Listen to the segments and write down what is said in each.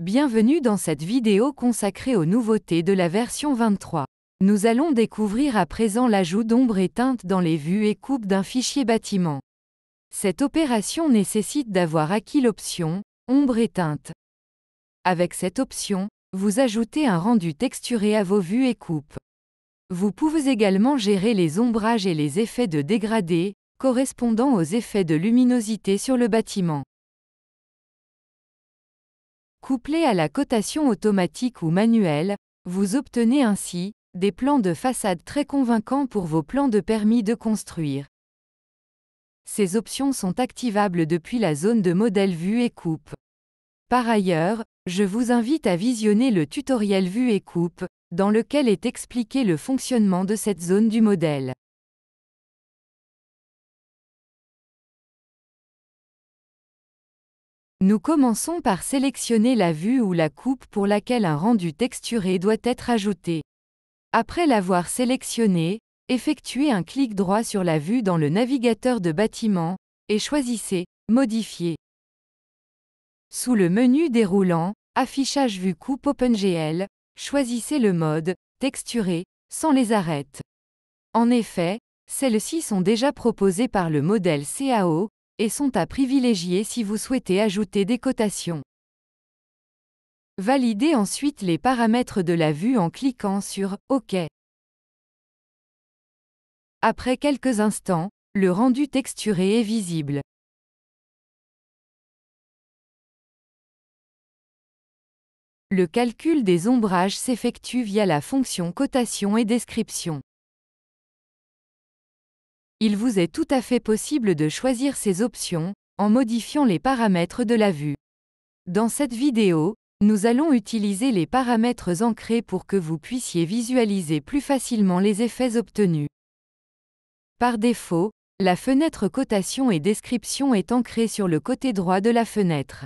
Bienvenue dans cette vidéo consacrée aux nouveautés de la version 23. Nous allons découvrir à présent l'ajout d'ombre éteinte dans les vues et coupes d'un fichier bâtiment. Cette opération nécessite d'avoir acquis l'option « Ombre éteinte Avec cette option, vous ajoutez un rendu texturé à vos vues et coupes. Vous pouvez également gérer les ombrages et les effets de dégradé, correspondant aux effets de luminosité sur le bâtiment. Couplé à la cotation automatique ou manuelle, vous obtenez ainsi des plans de façade très convaincants pour vos plans de permis de construire. Ces options sont activables depuis la zone de modèle vue et coupe. Par ailleurs, je vous invite à visionner le tutoriel vue et coupe, dans lequel est expliqué le fonctionnement de cette zone du modèle. Nous commençons par sélectionner la vue ou la coupe pour laquelle un rendu texturé doit être ajouté. Après l'avoir sélectionné, effectuez un clic droit sur la vue dans le navigateur de bâtiment et choisissez Modifier. Sous le menu déroulant Affichage vue coupe OpenGL, choisissez le mode Texturé sans les arêtes. En effet, celles-ci sont déjà proposées par le modèle CAO, et sont à privilégier si vous souhaitez ajouter des cotations. Validez ensuite les paramètres de la vue en cliquant sur OK. Après quelques instants, le rendu texturé est visible. Le calcul des ombrages s'effectue via la fonction cotation et description il vous est tout à fait possible de choisir ces options, en modifiant les paramètres de la vue. Dans cette vidéo, nous allons utiliser les paramètres ancrés pour que vous puissiez visualiser plus facilement les effets obtenus. Par défaut, la fenêtre Cotation et Description est ancrée sur le côté droit de la fenêtre.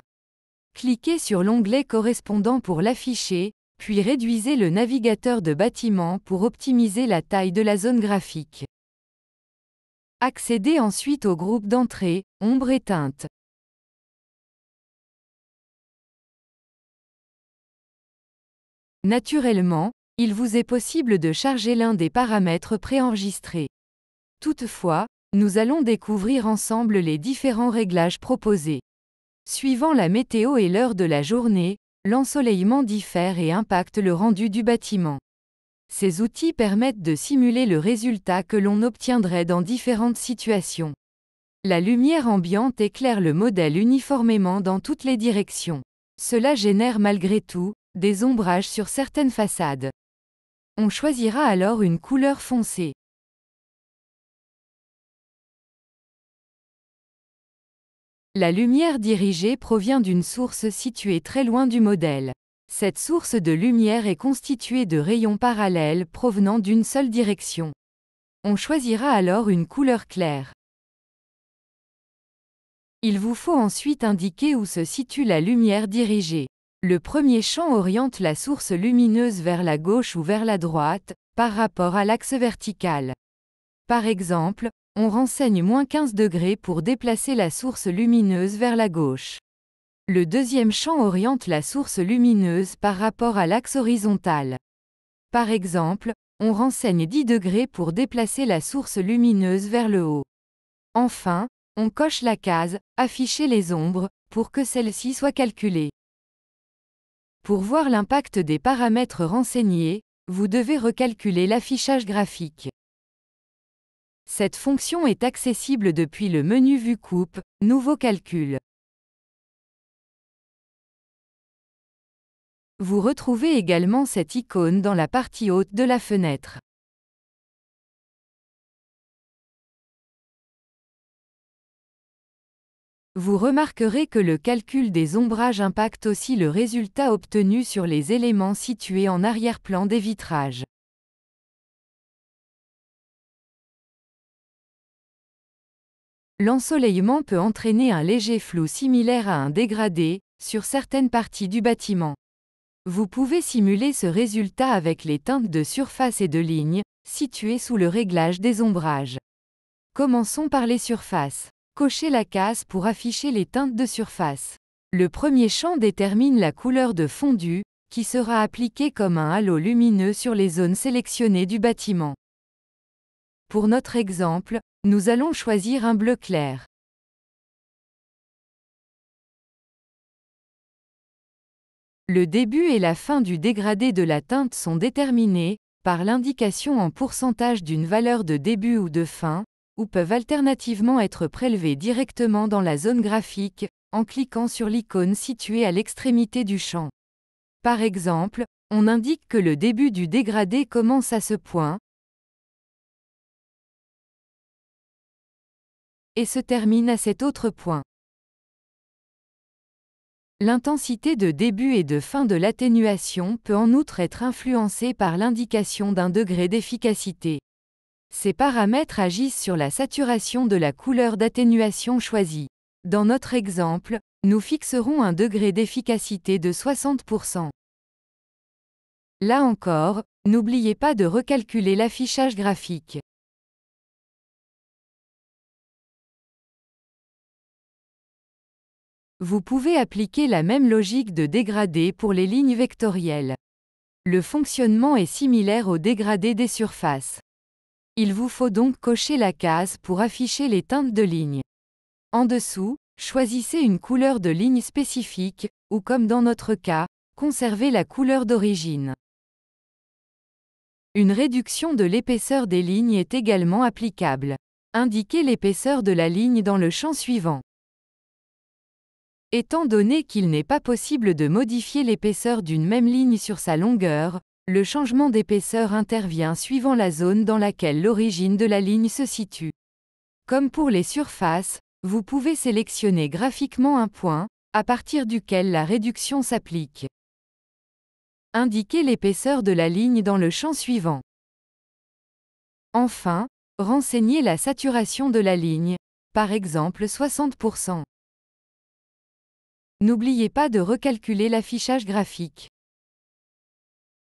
Cliquez sur l'onglet correspondant pour l'afficher, puis réduisez le navigateur de bâtiment pour optimiser la taille de la zone graphique. Accédez ensuite au groupe d'entrée, Ombre et teinte. Naturellement, il vous est possible de charger l'un des paramètres préenregistrés. Toutefois, nous allons découvrir ensemble les différents réglages proposés. Suivant la météo et l'heure de la journée, l'ensoleillement diffère et impacte le rendu du bâtiment. Ces outils permettent de simuler le résultat que l'on obtiendrait dans différentes situations. La lumière ambiante éclaire le modèle uniformément dans toutes les directions. Cela génère malgré tout des ombrages sur certaines façades. On choisira alors une couleur foncée. La lumière dirigée provient d'une source située très loin du modèle. Cette source de lumière est constituée de rayons parallèles provenant d'une seule direction. On choisira alors une couleur claire. Il vous faut ensuite indiquer où se situe la lumière dirigée. Le premier champ oriente la source lumineuse vers la gauche ou vers la droite, par rapport à l'axe vertical. Par exemple, on renseigne moins 15 degrés pour déplacer la source lumineuse vers la gauche. Le deuxième champ oriente la source lumineuse par rapport à l'axe horizontal. Par exemple, on renseigne 10 degrés pour déplacer la source lumineuse vers le haut. Enfin, on coche la case « Afficher les ombres » pour que celle-ci soit calculée. Pour voir l'impact des paramètres renseignés, vous devez recalculer l'affichage graphique. Cette fonction est accessible depuis le menu Vue Coupe, Nouveau calcul. Vous retrouvez également cette icône dans la partie haute de la fenêtre. Vous remarquerez que le calcul des ombrages impacte aussi le résultat obtenu sur les éléments situés en arrière-plan des vitrages. L'ensoleillement peut entraîner un léger flou similaire à un dégradé, sur certaines parties du bâtiment. Vous pouvez simuler ce résultat avec les teintes de surface et de ligne, situées sous le réglage des ombrages. Commençons par les surfaces. Cochez la case pour afficher les teintes de surface. Le premier champ détermine la couleur de fondu, qui sera appliquée comme un halo lumineux sur les zones sélectionnées du bâtiment. Pour notre exemple, nous allons choisir un bleu clair. Le début et la fin du dégradé de la teinte sont déterminés, par l'indication en pourcentage d'une valeur de début ou de fin, ou peuvent alternativement être prélevés directement dans la zone graphique, en cliquant sur l'icône située à l'extrémité du champ. Par exemple, on indique que le début du dégradé commence à ce point et se termine à cet autre point. L'intensité de début et de fin de l'atténuation peut en outre être influencée par l'indication d'un degré d'efficacité. Ces paramètres agissent sur la saturation de la couleur d'atténuation choisie. Dans notre exemple, nous fixerons un degré d'efficacité de 60%. Là encore, n'oubliez pas de recalculer l'affichage graphique. Vous pouvez appliquer la même logique de dégradé pour les lignes vectorielles. Le fonctionnement est similaire au dégradé des surfaces. Il vous faut donc cocher la case pour afficher les teintes de ligne. En dessous, choisissez une couleur de ligne spécifique, ou comme dans notre cas, conservez la couleur d'origine. Une réduction de l'épaisseur des lignes est également applicable. Indiquez l'épaisseur de la ligne dans le champ suivant. Étant donné qu'il n'est pas possible de modifier l'épaisseur d'une même ligne sur sa longueur, le changement d'épaisseur intervient suivant la zone dans laquelle l'origine de la ligne se situe. Comme pour les surfaces, vous pouvez sélectionner graphiquement un point, à partir duquel la réduction s'applique. Indiquez l'épaisseur de la ligne dans le champ suivant. Enfin, renseignez la saturation de la ligne, par exemple 60%. N'oubliez pas de recalculer l'affichage graphique.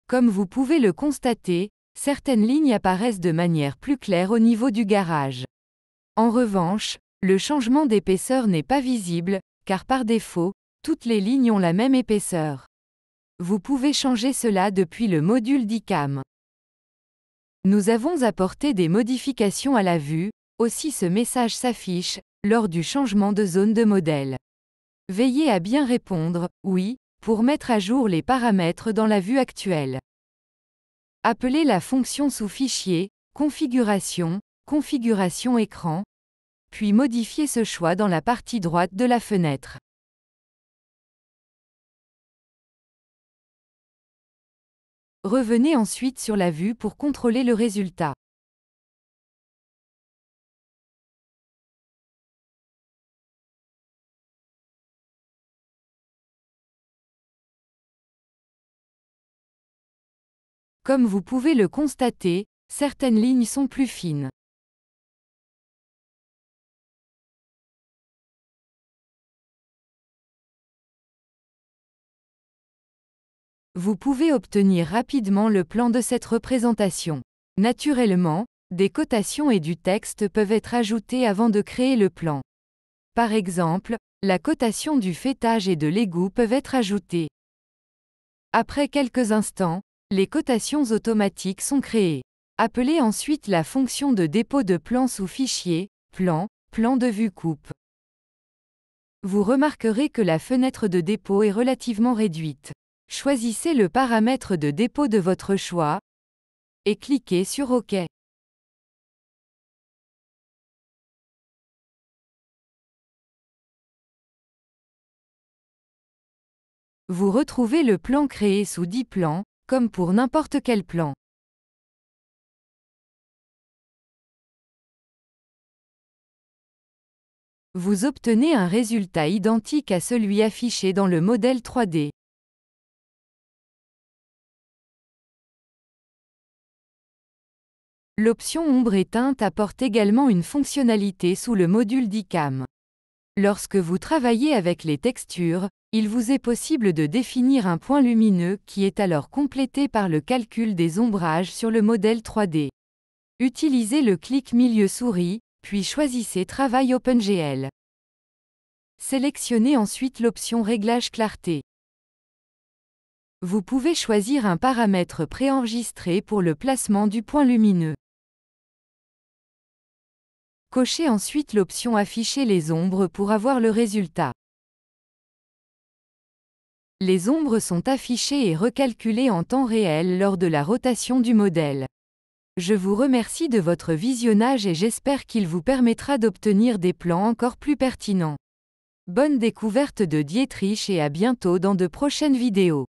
Comme vous pouvez le constater, certaines lignes apparaissent de manière plus claire au niveau du garage. En revanche, le changement d'épaisseur n'est pas visible, car par défaut, toutes les lignes ont la même épaisseur. Vous pouvez changer cela depuis le module d'ICAM. Nous avons apporté des modifications à la vue, aussi ce message s'affiche, lors du changement de zone de modèle. Veillez à bien répondre oui pour mettre à jour les paramètres dans la vue actuelle. Appelez la fonction sous Fichier, Configuration, Configuration écran, puis modifiez ce choix dans la partie droite de la fenêtre. Revenez ensuite sur la vue pour contrôler le résultat. Comme vous pouvez le constater, certaines lignes sont plus fines. Vous pouvez obtenir rapidement le plan de cette représentation. Naturellement, des cotations et du texte peuvent être ajoutés avant de créer le plan. Par exemple, la cotation du fêtage et de l'égout peuvent être ajoutées. Après quelques instants, les cotations automatiques sont créées. Appelez ensuite la fonction de dépôt de plan sous fichier, plan, plan de vue coupe. Vous remarquerez que la fenêtre de dépôt est relativement réduite. Choisissez le paramètre de dépôt de votre choix et cliquez sur OK. Vous retrouvez le plan créé sous 10 plans, comme pour n'importe quel plan. Vous obtenez un résultat identique à celui affiché dans le modèle 3D. L'option ombre éteinte apporte également une fonctionnalité sous le module d'ICAM. Lorsque vous travaillez avec les textures, il vous est possible de définir un point lumineux qui est alors complété par le calcul des ombrages sur le modèle 3D. Utilisez le clic milieu souris, puis choisissez Travail OpenGL. Sélectionnez ensuite l'option Réglage clarté. Vous pouvez choisir un paramètre préenregistré pour le placement du point lumineux. Cochez ensuite l'option Afficher les ombres pour avoir le résultat. Les ombres sont affichées et recalculées en temps réel lors de la rotation du modèle. Je vous remercie de votre visionnage et j'espère qu'il vous permettra d'obtenir des plans encore plus pertinents. Bonne découverte de Dietrich et à bientôt dans de prochaines vidéos.